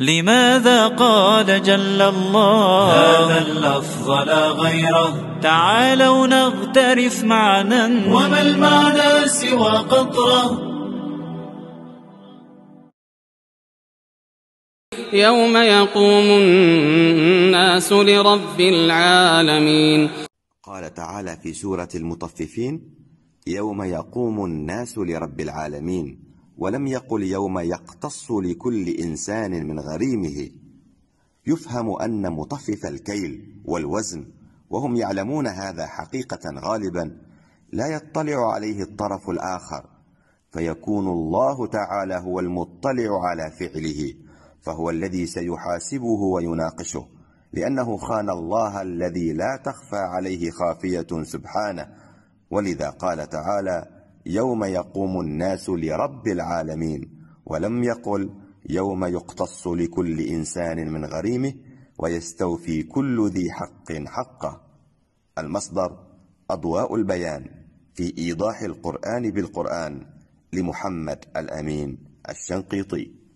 لماذا قال جل الله هذا اللفظ لا غيره تعالوا نغترف معنا وما المعنى سوى قطره يوم يقوم الناس لرب العالمين قال تعالى في سورة المطففين يوم يقوم الناس لرب العالمين ولم يقل يوم يقتص لكل انسان من غريمه يفهم ان مطفف الكيل والوزن وهم يعلمون هذا حقيقه غالبا لا يطلع عليه الطرف الاخر فيكون الله تعالى هو المطلع على فعله فهو الذي سيحاسبه ويناقشه لانه خان الله الذي لا تخفى عليه خافيه سبحانه ولذا قال تعالى يوم يقوم الناس لرب العالمين ولم يقل يوم يقتص لكل إنسان من غريمه ويستوفي كل ذي حق حقه المصدر أضواء البيان في إيضاح القرآن بالقرآن لمحمد الأمين الشنقيطي